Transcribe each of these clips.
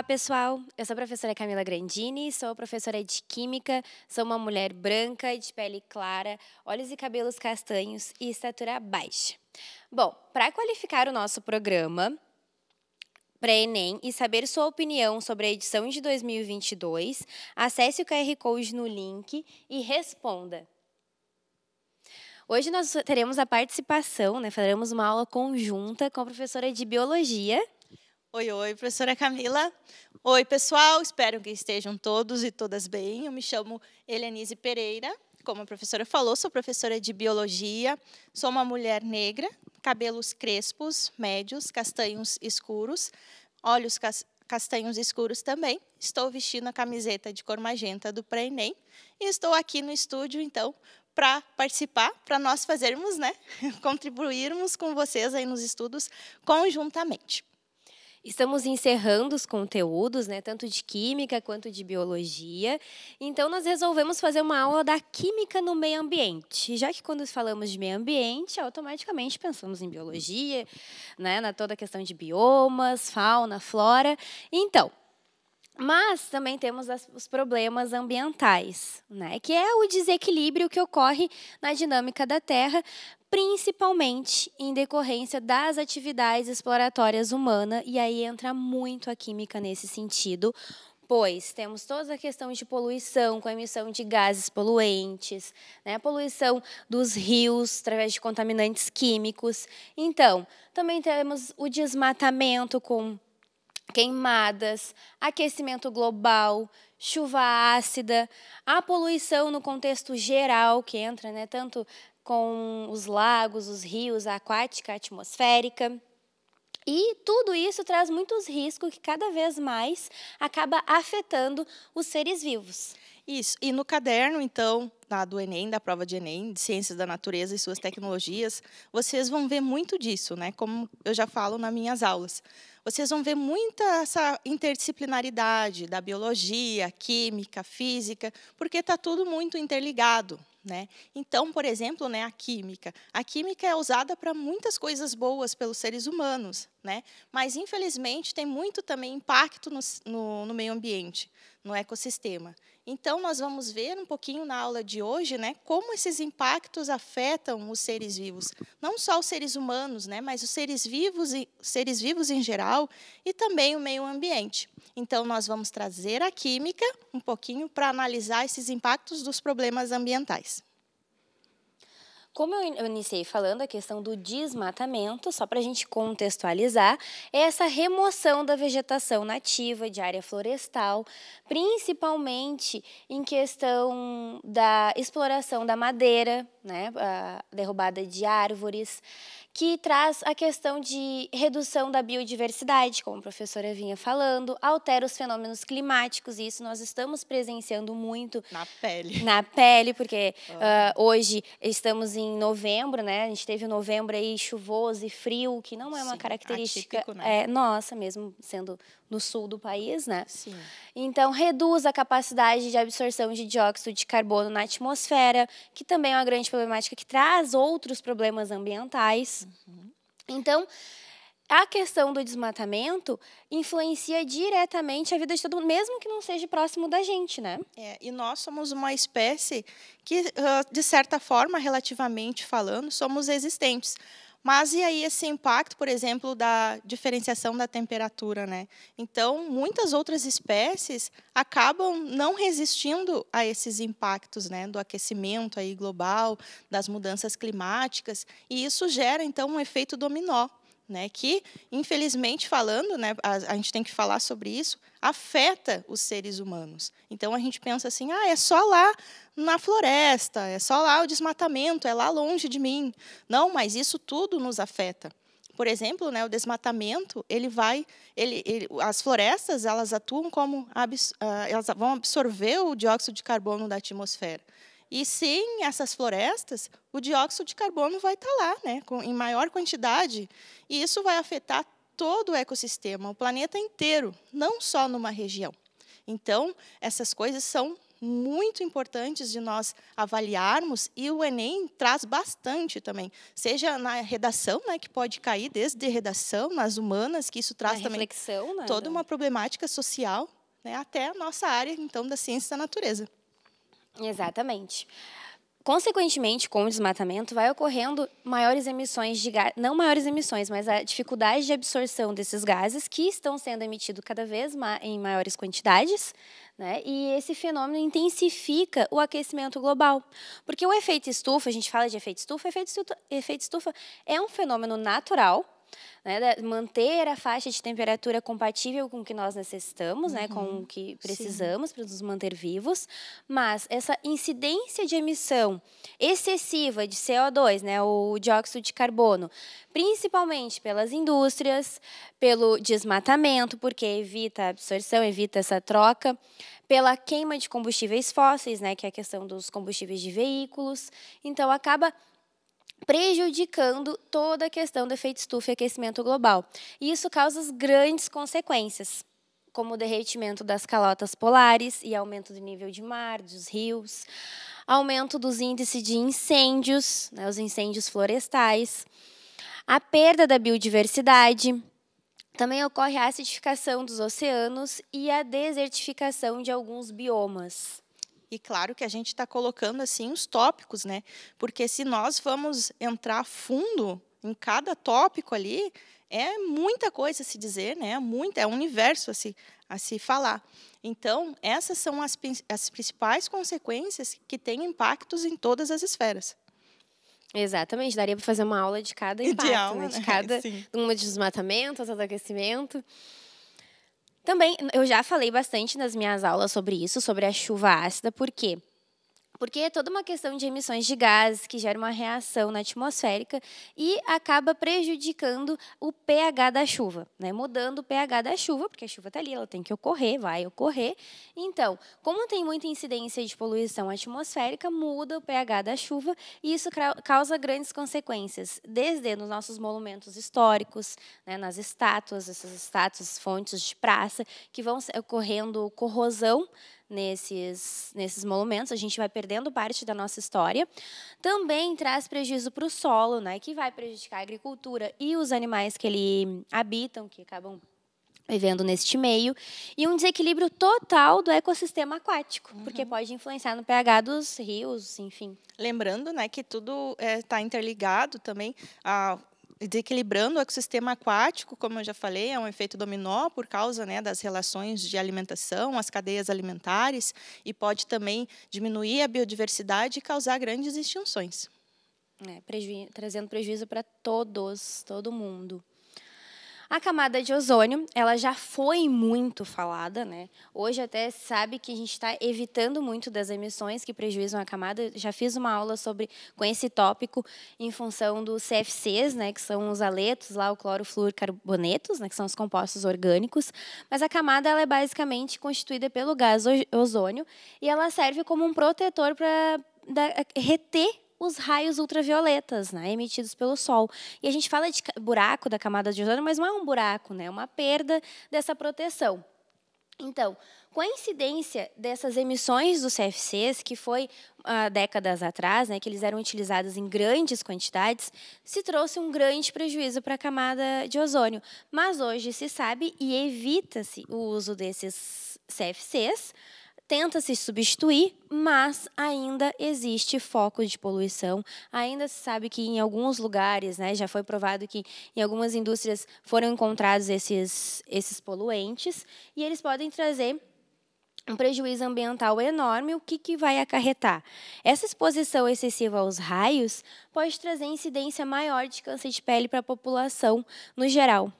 Olá, pessoal. Eu sou a professora Camila Grandini, sou professora de Química, sou uma mulher branca, de pele clara, olhos e cabelos castanhos e estatura baixa. Bom, para qualificar o nosso programa para Enem e saber sua opinião sobre a edição de 2022, acesse o QR Code no link e responda. Hoje nós teremos a participação, né, faremos uma aula conjunta com a professora de Biologia, Oi, oi, professora Camila. Oi, pessoal, espero que estejam todos e todas bem. Eu me chamo Elianise Pereira, como a professora falou, sou professora de biologia, sou uma mulher negra, cabelos crespos, médios, castanhos escuros, olhos castanhos escuros também. Estou vestindo a camiseta de cor magenta do pré-ENEM e estou aqui no estúdio, então, para participar, para nós fazermos, né, contribuirmos com vocês aí nos estudos conjuntamente. Estamos encerrando os conteúdos, né, tanto de química quanto de biologia. Então, nós resolvemos fazer uma aula da química no meio ambiente. Já que quando falamos de meio ambiente, automaticamente pensamos em biologia, né, na toda a questão de biomas, fauna, flora. Então, mas também temos as, os problemas ambientais, né? que é o desequilíbrio que ocorre na dinâmica da Terra principalmente em decorrência das atividades exploratórias humanas, e aí entra muito a química nesse sentido, pois temos toda a questão de poluição, com a emissão de gases poluentes, né, a poluição dos rios através de contaminantes químicos. Então, também temos o desmatamento com queimadas, aquecimento global, chuva ácida, a poluição no contexto geral que entra, né, tanto com os lagos, os rios, a aquática, a atmosférica. E tudo isso traz muitos riscos que cada vez mais acaba afetando os seres vivos. Isso. E no caderno, então, da, do Enem, da prova de Enem, de Ciências da Natureza e suas tecnologias, vocês vão ver muito disso, né? Como eu já falo nas minhas aulas. Vocês vão ver muita essa interdisciplinaridade da biologia, química, física, porque está tudo muito interligado, né? Então, por exemplo, né, a química. A química é usada para muitas coisas boas pelos seres humanos, né? mas, infelizmente, tem muito também impacto no, no, no, meio ambiente, no ecossistema. Então, nós vamos ver um pouquinho na aula de hoje né, como esses impactos afetam os seres vivos. Não só os seres humanos, né, mas os seres vivos, seres vivos em geral e também o meio ambiente. Então, nós vamos trazer a química um pouquinho para analisar esses impactos dos problemas ambientais. Como eu iniciei falando, a questão do desmatamento, só para a gente contextualizar, é essa remoção da vegetação nativa de área florestal, principalmente em questão da exploração da madeira, né, a derrubada de árvores, que traz a questão de redução da biodiversidade, como a professora vinha falando, altera os fenômenos climáticos, e isso nós estamos presenciando muito. Na pele. Na pele, porque oh. uh, hoje estamos em novembro, né? A gente teve novembro aí chuvoso e frio, que não é uma Sim, característica. Atípico, né? é, nossa mesmo, sendo no sul do país, né? Sim. Então, reduz a capacidade de absorção de dióxido de carbono na atmosfera, que também é uma grande problemática que traz outros problemas ambientais. Uhum. Então, a questão do desmatamento influencia diretamente a vida de todo mundo, mesmo que não seja próximo da gente, né? É, e nós somos uma espécie que, de certa forma, relativamente falando, somos existentes. Mas e aí esse impacto, por exemplo, da diferenciação da temperatura, né? Então, muitas outras espécies acabam não resistindo a esses impactos, né, do aquecimento aí global, das mudanças climáticas, e isso gera então um efeito dominó né, que, infelizmente falando, né, a, a, gente tem que falar sobre isso, afeta os seres humanos. Então a gente pensa assim: ah, é só lá na floresta, é só lá o desmatamento, é lá longe de mim. Não, mas isso tudo nos afeta. Por exemplo, né, o desmatamento, ele vai, ele, ele, as florestas elas atuam como ah, elas vão absorver o dióxido de carbono da atmosfera. E sem essas florestas, o dióxido de carbono vai estar tá lá, né, em maior quantidade, e isso vai afetar todo o ecossistema, o planeta inteiro, não só numa região. Então, essas coisas são muito importantes de nós avaliarmos e o Enem traz bastante também, seja na redação, né, que pode cair desde redação, nas humanas, que isso traz na também reflexão, né, toda uma problemática social, né, até a nossa área então da ciência da natureza. Exatamente. Consequentemente, com o desmatamento, vai ocorrendo maiores emissões de gases, não maiores emissões, mas a dificuldade de absorção desses gases que estão sendo emitidos cada vez em maiores quantidades, né? E esse fenômeno intensifica o aquecimento global. Porque o efeito estufa, a gente fala de efeito estufa, efeito estufa é um fenômeno natural né, manter a faixa de temperatura compatível com o que nós necessitamos, uhum. né, com uhum. o que precisamos para nos manter vivos, mas essa incidência de emissão excessiva de CO2, né, o dióxido de carbono, principalmente pelas indústrias, pelo desmatamento, porque evita a absorção, evita essa troca, pela queima de combustíveis fósseis, né, que é a questão dos combustíveis de veículos. Então acaba prejudicando toda a questão do efeito estufa e aquecimento global. E isso causa grandes consequências, como o derretimento das calotas polares e aumento do nível de mar, dos rios, aumento dos índices de incêndios, né, os incêndios florestais, a perda da biodiversidade, também ocorre a acidificação dos oceanos e a desertificação de alguns biomas. E claro que a gente está colocando assim os tópicos, né? Porque se nós vamos entrar fundo em cada tópico ali, é muita coisa a se dizer, né? muito é um universo a se, a se falar. Então, essas são as, as principais consequências que têm impactos em todas as esferas. Exatamente, daria para fazer uma aula de cada impacto, né? de, aula, né? de cada né? um desmatamento, todo aquecimento. Também, eu já falei bastante nas minhas aulas sobre isso, sobre a chuva ácida, Por quê? porque é toda uma questão de emissões de gases que gera uma reação na atmosférica e acaba prejudicando o pH da chuva, né? mudando o pH da chuva, porque a chuva está ali, ela tem que ocorrer, vai ocorrer. Então, como tem muita incidência de poluição atmosférica, muda o pH da chuva e isso causa grandes consequências, desde nos nossos monumentos históricos, né? nas estátuas, essas estátuas, fontes de praça, que vão ocorrendo corrosão, nesses, nesses monumentos, a gente vai perdendo parte da nossa história. Também traz prejuízo para o solo, né, que vai prejudicar a agricultura e os animais que ele habitam, que acabam vivendo neste meio, e um desequilíbrio total do ecossistema aquático, uhum. porque pode influenciar no pH dos rios, enfim. Lembrando né, que tudo está eh, é, interligado também, a, desequilibrando o ecossistema aquático, como eu já falei, é um efeito dominó por causa né, das relações de alimentação, as cadeias alimentares, e pode também diminuir a biodiversidade e causar grandes extinções. É, trazendo prejuízo para todos, todo mundo. A camada de ozônio, ela já foi muito falada, né? Hoje até sabe que a gente está evitando muito das emissões que prejuízam a camada. Já fiz uma aula sobre com esse tópico em função dos CFCs, né, que são os aletos lá, o clorofluorcarbonetos, né, que são os compostos orgânicos. Mas a camada ela é basicamente constituída pelo gás ozônio e ela serve como um protetor para reter os raios ultravioletas, né, emitidos pelo Sol. E a gente fala de buraco da camada de ozônio, mas não é um buraco, né, é uma perda dessa proteção. Então, com a incidência dessas emissões dos CFCs, que foi há ah, décadas atrás, né, que eles eram utilizados em grandes quantidades, se trouxe um grande prejuízo para a camada de ozônio. Mas hoje se sabe e evita-se o uso desses CFCs tenta se substituir, mas ainda existe foco de poluição. Ainda se sabe que em alguns lugares, né, já foi provado que em algumas indústrias foram encontrados esses, esses poluentes e eles podem trazer um prejuízo ambiental enorme, o que, que vai acarretar? Essa exposição excessiva aos raios pode trazer incidência maior de câncer de pele para a população no geral.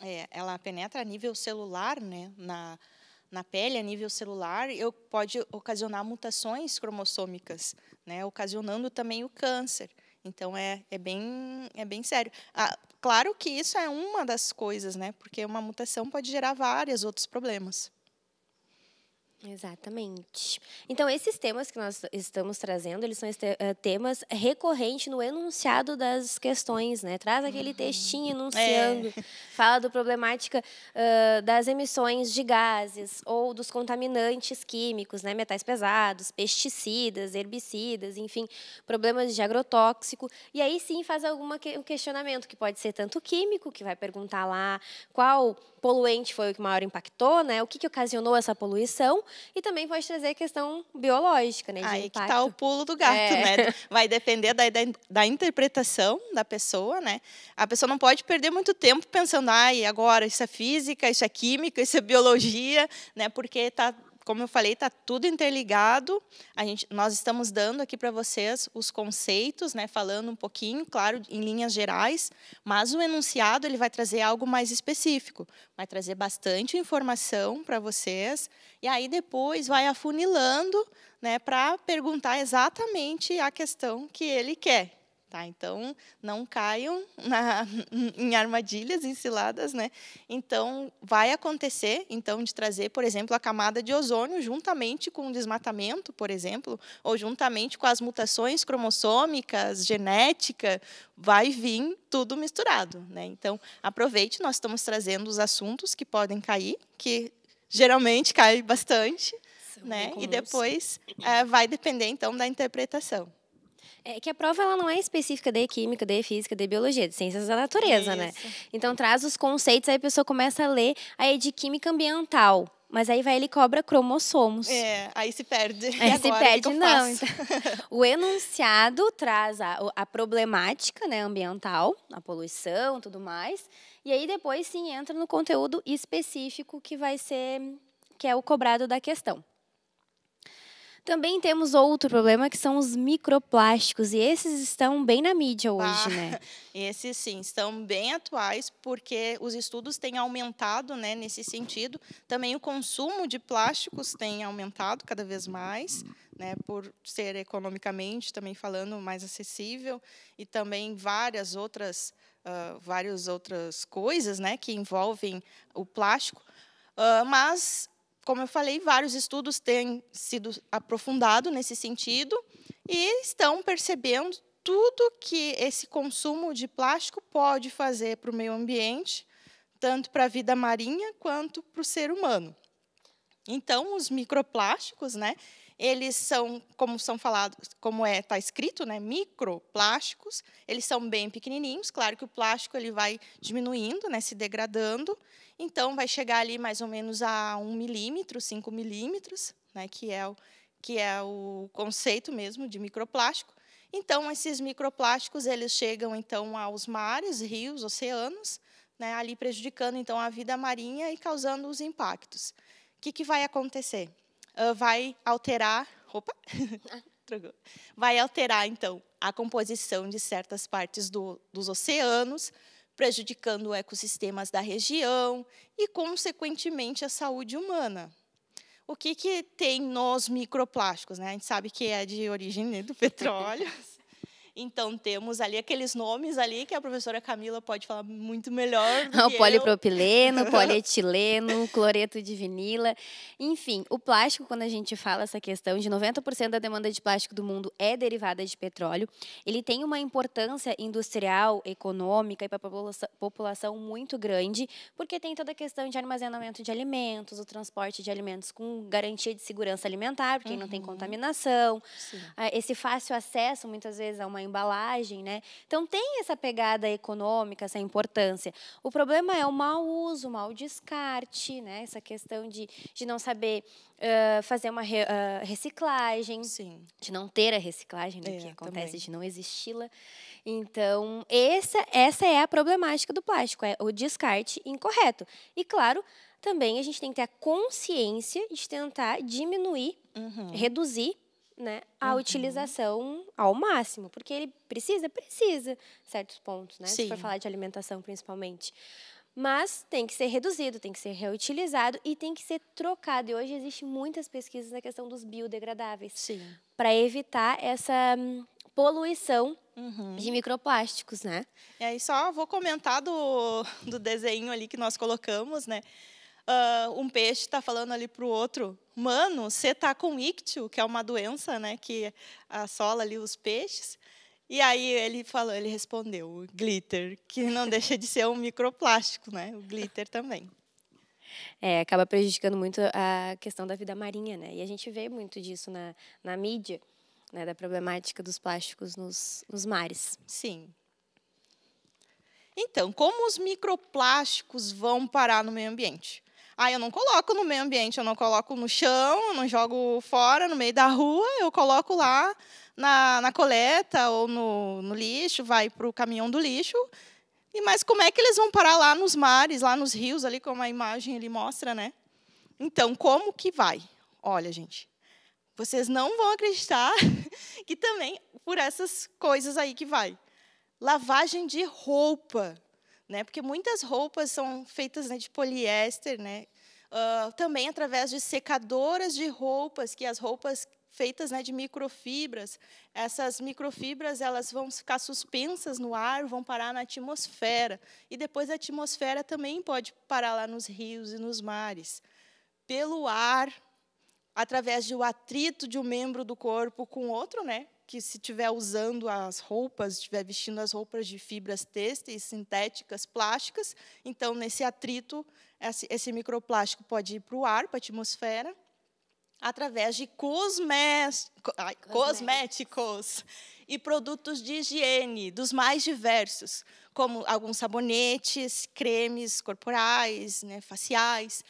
É, ela penetra a nível celular, né, na, na pele, a nível celular, eu pode ocasionar mutações cromossômicas, né, ocasionando também o câncer. Então é, é, bem, é bem sério. Ah, claro que isso é uma das coisas, né? Porque uma mutação pode gerar vários outros problemas. Exatamente. Então, esses temas que nós estamos trazendo, eles são eh, temas recorrentes no enunciado das questões, né? Traz aquele uhum. textinho é. enunciando, é. fala da problemática uh, das emissões de gases ou dos contaminantes químicos, né? Metais pesados, pesticidas, herbicidas, enfim, problemas de agrotóxico. E aí sim faz algum um questionamento, que pode ser tanto químico, que vai perguntar lá qual poluente foi o que maior impactou, né? O que, que ocasionou essa poluição, e também pode trazer a questão biológica, né? De Aí impacto. que tá o pulo do gato, né? é. né? Vai depender da, da, da, interpretação da pessoa, né? A pessoa não pode perder muito tempo pensando, ah, agora isso é física, isso é química, isso é biologia, né? Porque tá como eu falei, está tudo interligado. A gente, nós estamos dando aqui para vocês os conceitos, né, falando um pouquinho, claro, em linhas gerais, mas o enunciado ele vai trazer algo mais específico, vai trazer bastante informação para vocês, e aí depois vai afunilando né, para perguntar exatamente a questão que ele quer. Tá? Então, não caiam na, em armadilhas, ensiladas, né? Então, vai acontecer, então, de trazer, por exemplo, a camada de ozônio juntamente com o desmatamento, por exemplo, ou juntamente com as mutações cromossômicas, genética, vai vir tudo misturado, né? Então, aproveite, nós estamos trazendo os assuntos que podem cair, que geralmente cai bastante, né? E depois é, vai depender, então, da interpretação. É que a prova ela não é específica de química, de física, de biologia, de ciências da natureza, né? Isso. né? Então traz os conceitos, aí a pessoa começa a ler, aí é de química ambiental. Mas aí vai ele cobra cromossomos. É, aí se perde. Aí agora, se perde, que não. Então, o enunciado traz a, a problemática né, ambiental, a poluição tudo mais. E aí depois sim entra no conteúdo específico que vai ser, que é o cobrado da questão. Também temos outro problema que são os microplásticos e esses estão bem na mídia ah, hoje, ah, né? Esses sim, estão bem atuais porque os estudos têm aumentado, né, nesse sentido. Também o consumo de plásticos tem aumentado cada vez mais, né, por ser economicamente também falando mais acessível e também várias outras uh, várias outras coisas, né, que envolvem o plástico. Uh, mas como eu falei, vários estudos têm sido aprofundados nesse sentido e estão percebendo tudo que esse consumo de plástico pode fazer para o meio ambiente, tanto para a vida marinha quanto para o ser humano. Então, os microplásticos, né, eles são, como são falados, como é tá escrito, né, microplásticos, eles são bem pequenininhos, claro que o plástico ele vai diminuindo, né, se degradando, então, vai chegar ali mais ou menos a 1 milímetro, 5 milímetros, né, que, é o, que é o conceito mesmo de microplástico. Então, esses microplásticos eles chegam então aos mares, rios, oceanos, né, ali prejudicando então a vida marinha e causando os impactos. O que, que vai acontecer? Uh, vai alterar. Opa! vai alterar, então, a composição de certas partes do, dos oceanos, prejudicando ecossistemas da região e, consequentemente, a saúde humana. O que, que tem nos microplásticos? Né? A gente sabe que é de origem né, do petróleo, então temos ali aqueles nomes ali que a professora Camila pode falar muito melhor. o polipropileno, polietileno, cloreto de vinila. Enfim, o plástico, quando a gente fala essa questão de 90% da demanda de plástico do mundo é derivada de petróleo, ele tem uma importância industrial, econômica e para a população muito grande, porque tem toda a questão de armazenamento de alimentos, o transporte de alimentos com garantia de segurança alimentar, porque uhum. não tem uhum. contaminação, Sim. Ah, esse fácil acesso muitas vezes a uma embalagem, né? Então tem essa pegada econômica, essa importância. O problema é o mau uso, o mau descarte, né? Essa questão de, de não saber uh, fazer uma re, uh, reciclagem, Sim. de não ter a reciclagem, né, é, que acontece, também. de não existi-la. Então, essa, essa é a problemática do plástico, é o descarte incorreto. E, claro, também a gente tem que ter a consciência de tentar diminuir, uhum. reduzir né, a uhum. utilização ao máximo, porque ele precisa, precisa certos pontos, né? Sim. Se for falar de alimentação principalmente. Mas tem que ser reduzido, tem que ser reutilizado e tem que ser trocado. E hoje existem muitas pesquisas na questão dos biodegradáveis. Para evitar essa hum, poluição uhum. de microplásticos, né? E aí só vou comentar do, do desenho ali que nós colocamos, né? uh, um peixe está falando ali para o outro, mano, você está com ictio, que é uma doença né, que assola ali os peixes. E aí ele falou, ele respondeu, glitter, que não deixa de ser um microplástico, né? O glitter também. É, acaba prejudicando muito a questão da vida marinha, né? E a gente vê muito disso na, na mídia, né? Da problemática dos plásticos nos, nos mares. Sim, então, como os microplásticos vão parar no meio ambiente? Ah, eu não coloco no meio ambiente, eu não coloco no chão, eu não jogo fora, no meio da rua, eu coloco lá na, na coleta ou no, no lixo, vai para o caminhão do lixo. E mas como é que eles vão parar lá nos mares, lá nos rios, ali como a imagem ele mostra, né? Então, como que vai? Olha, gente, vocês não vão acreditar que também por essas coisas aí que vai. Lavagem de roupa, né? Porque muitas roupas são feitas né, de poliéster, né? Uh, também através de secadoras de roupas, que as roupas feitas né, de microfibras. Essas microfibras elas vão ficar suspensas no ar, vão parar na atmosfera. E depois a atmosfera também pode parar lá nos rios e nos mares. Pelo ar, através do atrito de um membro do corpo com outro, né? que se estiver usando as roupas, estiver vestindo as roupas de fibras têxteis, sintéticas, plásticas, então, nesse atrito, esse, esse microplástico pode ir para o ar, para a atmosfera, através de cosmés, ai, cosméticos e produtos de higiene, dos mais diversos, como alguns sabonetes, cremes corporais, né, faciais,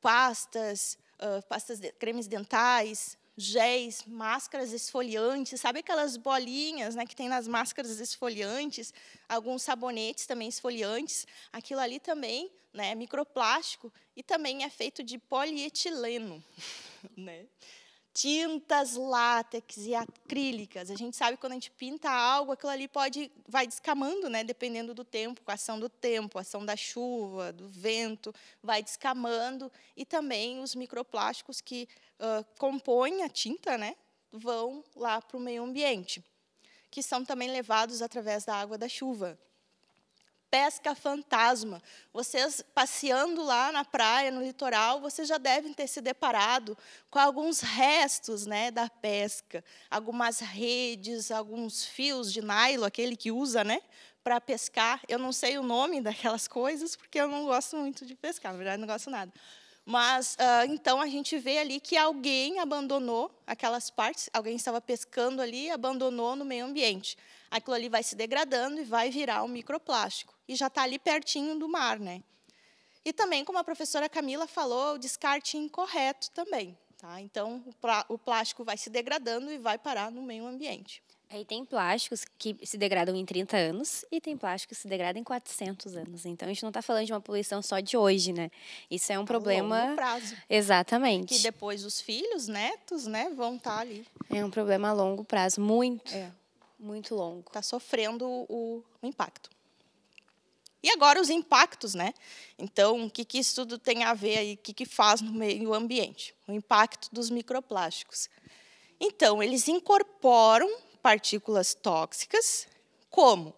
pastas, uh, pastas de, cremes dentais, géis, máscaras esfoliantes, sabe aquelas bolinhas né, que tem nas máscaras esfoliantes, alguns sabonetes também esfoliantes, aquilo ali também né, é microplástico e também é feito de polietileno. né? tintas látex e acrílicas. A gente sabe que quando a gente pinta algo, aquilo ali pode vai descamando, né, dependendo do tempo, com a ação do tempo, a ação da chuva, do vento, vai descamando e também os microplásticos que uh, compõem a tinta, né, vão lá para o meio ambiente, que são também levados através da água da chuva pesca fantasma. Vocês passeando lá na praia, no litoral, vocês já devem ter se deparado com alguns restos, né, da pesca, algumas redes, alguns fios de nylon, aquele que usa, né, para pescar. Eu não sei o nome daquelas coisas porque eu não gosto muito de pescar, na verdade não gosto nada. Mas ah, então a gente vê ali que alguém abandonou aquelas partes, alguém estava pescando ali, abandonou no meio ambiente aquilo ali vai se degradando e vai virar um microplástico. E já está ali pertinho do mar. Né? E também, como a professora Camila falou, o descarte é incorreto também. Tá? Então, o plástico vai se degradando e vai parar no meio ambiente. Aí é, tem plásticos que se degradam em 30 anos e tem plásticos que se degradam em 400 anos. Então a gente não está falando de uma poluição só de hoje, né? Isso é um a é problema. Longo prazo. Exatamente. Que depois os filhos, netos, né, vão estar tá ali. É um problema a longo prazo, muito. É. Muito longo. Está sofrendo o, o impacto. E agora os impactos, né? Então, o que, que isso tudo tem a ver aí? O que, que faz no meio ambiente? O impacto dos microplásticos. Então, eles incorporam partículas tóxicas como?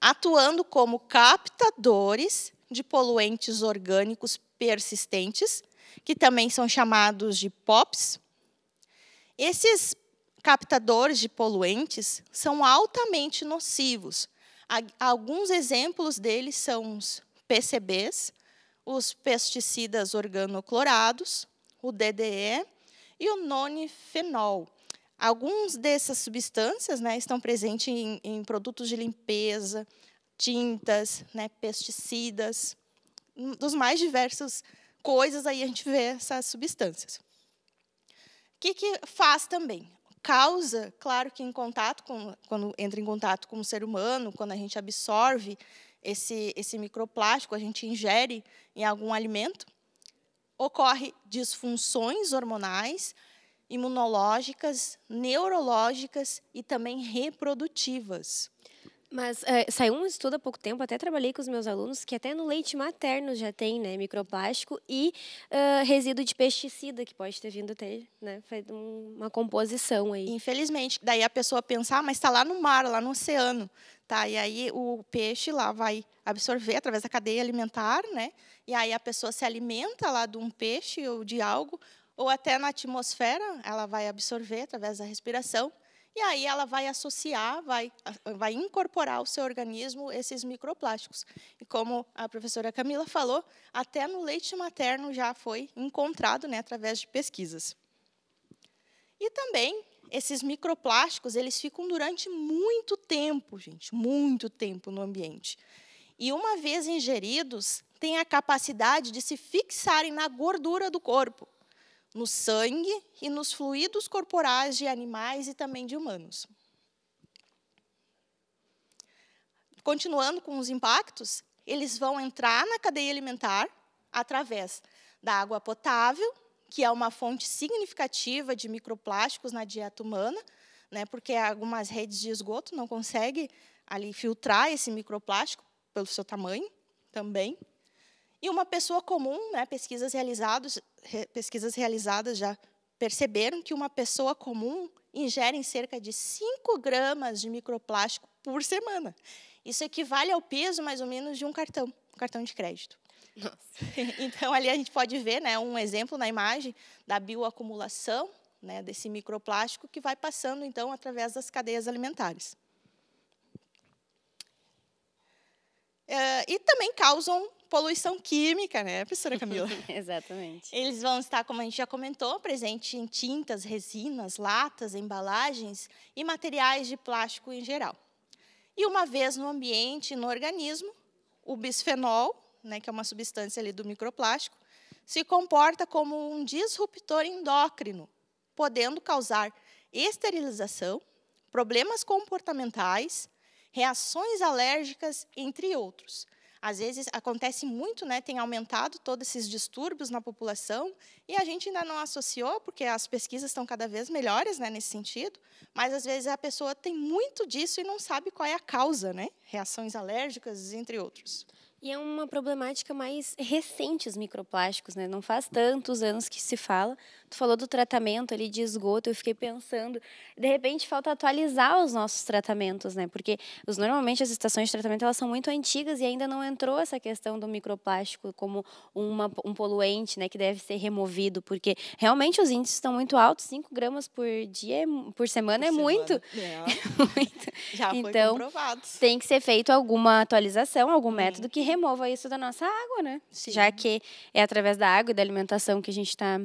Atuando como captadores de poluentes orgânicos persistentes, que também são chamados de POPs. Esses captadores de poluentes são altamente nocivos. Alguns exemplos deles são os PCBs, os pesticidas organoclorados, o DDE e o nonifenol. Alguns dessas substâncias né, estão presentes em, em, produtos de limpeza, tintas, né, pesticidas, hum, dos mais diversos coisas aí a gente vê essas substâncias. O que, que faz também? causa, claro que em contato com, quando entra em contato com o ser humano, quando a gente absorve esse, esse microplástico, a gente ingere em algum alimento, ocorre disfunções hormonais, imunológicas, neurológicas e também reprodutivas. Mas é, saiu um estudo há pouco tempo, até trabalhei com os meus alunos, que até no leite materno já tem né, microplástico e uh, resíduo de pesticida, que pode ter vindo até né, uma composição aí. Infelizmente, daí a pessoa pensar, ah, mas está lá no mar, lá no oceano. Tá, e aí o peixe lá vai absorver através da cadeia alimentar, né? E aí a pessoa se alimenta lá de um peixe ou de algo, ou até na atmosfera, ela vai absorver através da respiração. E aí ela vai associar, vai, ah, vai incorporar ao seu organismo esses microplásticos. E como a professora Camila falou, até no leite materno já foi encontrado né, através de pesquisas. E também esses microplásticos, eles ficam durante muito tempo, gente, muito tempo no ambiente. E uma vez ingeridos, têm a capacidade de se fixarem na gordura do corpo no sangue e nos fluidos corporais de animais e também de humanos. Continuando com os impactos, eles vão entrar na cadeia alimentar através da água potável, que é uma fonte significativa de microplásticos na dieta humana, né, porque algumas redes de esgoto não conseguem ali filtrar esse microplástico pelo seu tamanho também. E uma pessoa comum, né, pesquisas, pesquisas realizadas já perceberam que uma pessoa comum ingere cerca de 5 gramas de microplástico por semana. Isso equivale ao peso, mais ou menos, de um cartão, um cartão de crédito. Nossa. Então, ali a gente pode ver né, um exemplo na imagem da bioacumulação né, desse microplástico que vai passando, então, através das cadeias alimentares. É, e também causam poluição química, né, professora Camila? Exatamente. Eles vão estar, como a gente já comentou, presente em tintas, resinas, latas, embalagens e materiais de plástico em geral. E uma vez no ambiente, no organismo, o bisfenol, né, que é uma substância ali do microplástico, se comporta como um disruptor endócrino, podendo causar esterilização, problemas comportamentais, reações alérgicas, entre outros. Às vezes acontece muito, né? Tem aumentado todos esses distúrbios na população e a gente ainda não associou, porque as pesquisas estão cada vez melhores, né, nesse sentido. Mas às vezes a pessoa tem muito disso e não sabe qual é a causa, né? Reações alérgicas, entre outros. E é uma problemática mais recente os microplásticos, né? Não faz tantos anos que se fala, tu falou do tratamento ali de esgoto, eu fiquei pensando, de repente falta atualizar os nossos tratamentos, né? Porque os, normalmente as estações de tratamento elas são muito antigas e ainda não entrou essa questão do microplástico como uma, um poluente, né, que deve ser removido, porque realmente os índices estão muito altos, 5 gramas por dia, é por semana, por é, semana. Muito. É. é muito. Já então, Tem que ser feito alguma atualização, algum é. método que remova isso da nossa água, né? Sim. Já que é através da água e da alimentação que a gente está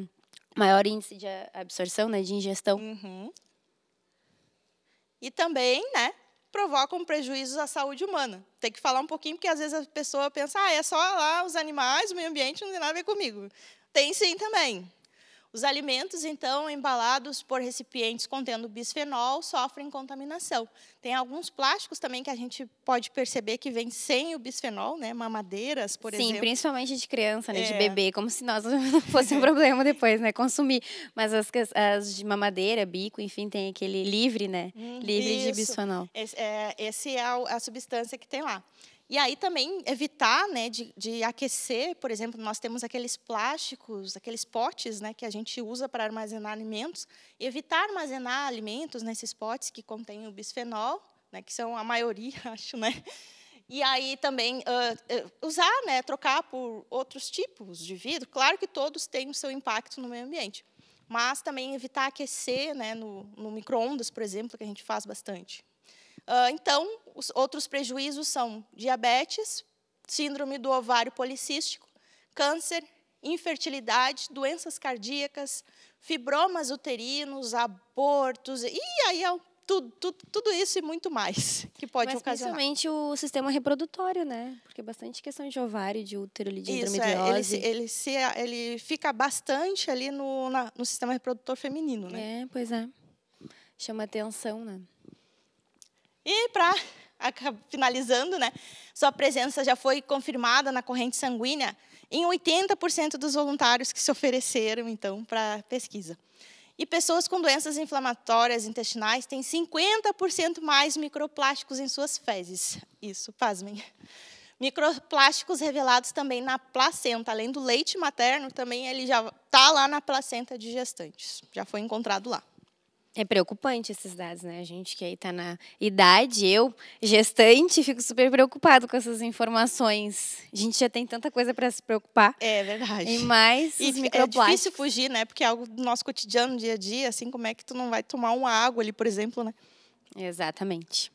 maior índice de absorção, né, de ingestão. Uhum. E também, né, provocam prejuízos à saúde humana. Tem que falar um pouquinho, porque às vezes a pessoa pensa, ah, é só lá os animais, o meio ambiente, não tem nada a ver comigo. Tem sim também. Os alimentos, então, embalados por recipientes contendo bisfenol, sofrem contaminação. Tem alguns plásticos também que a gente pode perceber que vem sem o bisfenol, né? Mamadeiras, por Sim, exemplo. Sim, principalmente de criança, né? É. De bebê, como se nós fosse um problema depois, né? Consumir. Mas as, as de mamadeira, bico, enfim, tem aquele livre, né? Hum, livre isso. de bisfenol. Esse é, esse é a, a substância que tem lá. E aí também evitar né, de, de, aquecer, por exemplo, nós temos aqueles plásticos, aqueles potes né, que a gente usa para armazenar alimentos, evitar armazenar alimentos nesses potes que contêm o bisfenol, né, que são a maioria, acho, né? E aí também uh, usar, né, trocar por outros tipos de vidro. Claro que todos têm o seu impacto no meio ambiente, mas também evitar aquecer né, no, no micro-ondas, por exemplo, que a gente faz bastante. Ah, então, os outros prejuízos são diabetes, síndrome do ovário policístico, câncer, infertilidade, doenças cardíacas, fibromas uterinos, abortos, e aí é tudo, tudo, tudo, isso e muito mais que pode Mas ocasionar. principalmente o sistema reprodutório, né? Porque é bastante questão de ovário, de útero, de isso, endometriose. É, ele, ele, se, ele fica bastante ali no, na, no sistema reprodutor feminino, né? É, pois é. Chama atenção, né? E para finalizando, né, sua presença já foi confirmada na corrente sanguínea em 80% dos voluntários que se ofereceram então para a pesquisa. E pessoas com doenças inflamatórias intestinais têm 50% mais microplásticos em suas fezes. Isso, pasmem. Microplásticos revelados também na placenta, além do leite materno, também ele já está lá na placenta de gestantes. Já foi encontrado lá. É preocupante esses dados, né? A gente que aí está na idade, eu, gestante, fico super preocupado com essas informações. A gente já tem tanta coisa para se preocupar. É verdade. E mais e É difícil fugir, né? Porque é algo do nosso cotidiano, dia a dia, assim, como é que tu não vai tomar uma água ali, por exemplo, né? Exatamente.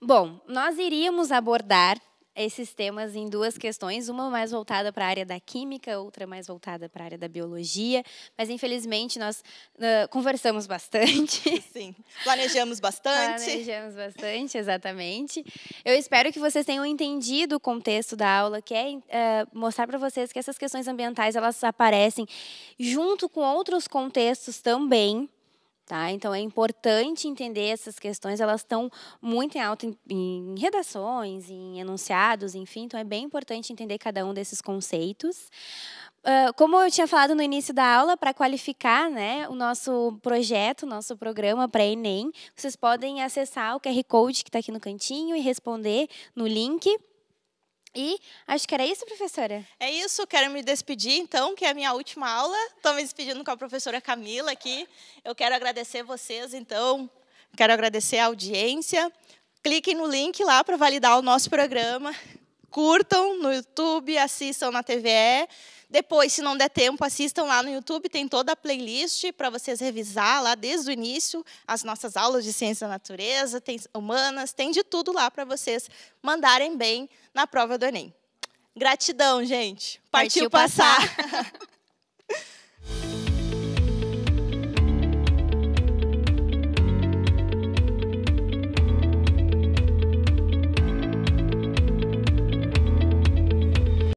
Bom, nós iríamos abordar esses temas em duas questões, uma mais voltada para a área da química, outra mais voltada para a área da biologia, mas infelizmente nós uh, conversamos bastante. Sim, planejamos bastante. Planejamos bastante, exatamente. Eu espero que vocês tenham entendido o contexto da aula, que é uh, mostrar para vocês que essas questões ambientais elas aparecem junto com outros contextos também, Tá? Então, é importante entender essas questões, elas estão muito em alta em, em, redações, em enunciados, enfim, então é bem importante entender cada um desses conceitos. Uh, como eu tinha falado no início da aula, para qualificar né, o nosso projeto, nosso programa para Enem, vocês podem acessar o QR Code que está aqui no cantinho e responder no link. E acho que era isso, professora. É isso, quero me despedir então, que é a minha última aula. Estou me despedindo com a professora Camila aqui. Eu quero agradecer vocês, então, quero agradecer a audiência. Cliquem no link lá para validar o nosso programa. Curtam no YouTube, assistam na TVE. Depois, se não der tempo, assistam lá no YouTube, tem toda a playlist para vocês revisar lá desde o início as nossas aulas de ciência da natureza, tem humanas, tem de tudo lá para vocês mandarem bem na prova do Enem. Gratidão, gente. Partiu, Partiu passar. passar.